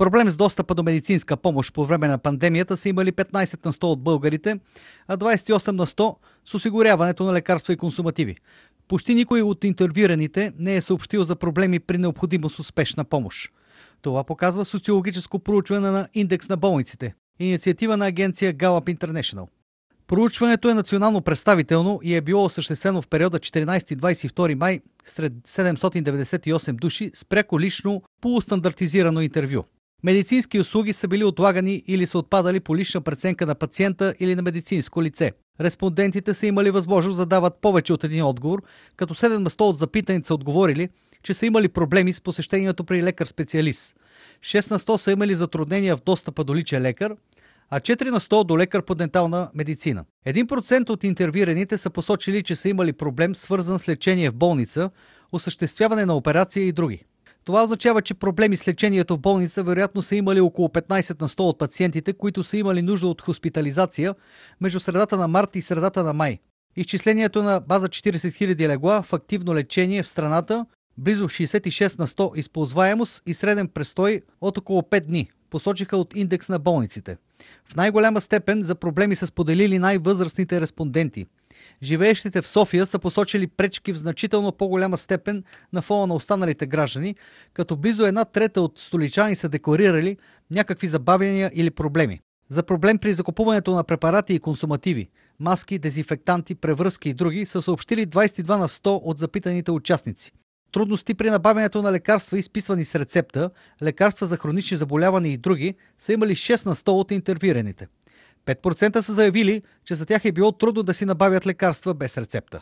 Проблем с достъпа до медицинска помощ по време на пандемията са имали 15 на 100 от българите, а 28 на 100 с осигуряването на лекарства и консумативи. Почти никой от интервюираните не е съобщил за проблеми при необходимост от спешна помощ. Това показва социологическо проучване на Индекс на болниците, инициатива на агенция Gallup International. Проучването е национално представително и е било осъществено в периода 14-22 май сред 798 души с пряко лично полустандартизирано интервю. Медицински услуги са били отлагани или са отпадали по лична преценка на пациента или на медицинско лице. Респондентите са имали възможност да дават повече от един отговор, като 7 на 100 от запитаните са отговорили, че са имали проблеми с посещението при лекар-специалист. 6 на 100 са имали затруднения в достъпа до личен лекар, а 4 на 100 до лекар по дентална медицина. 1% от интервюираните са посочили, че са имали проблем свързан с лечение в болница, осъществяване на операция и други. Това означава, че проблеми с лечението в болница вероятно са имали около 15 на 100 от пациентите, които са имали нужда от хоспитализация между средата на март и средата на май. Изчислението на база 40 000 легла в активно лечение в страната близо 66 на 100 използваемост и среден престой от около 5 дни, посочиха от индекс на болниците. В най-голяма степен за проблеми са споделили най-възрастните респонденти – живеещите в София са посочили пречки в значително по-голяма степен на фона на останалите граждани, като близо една трета от столичани са декларирали някакви забавяния или проблеми. За проблем при закупуването на препарати и консумативи, маски, дезинфектанти, превръзки и други са съобщили 22 на 100 от запитаните участници. Трудности при набавянето на лекарства, изписвани с рецепта, лекарства за хронични заболявания и други, са имали 6 на 100 от интервюираните. 5% са заявили, че за тях е било трудно да си набавят лекарства без рецепта.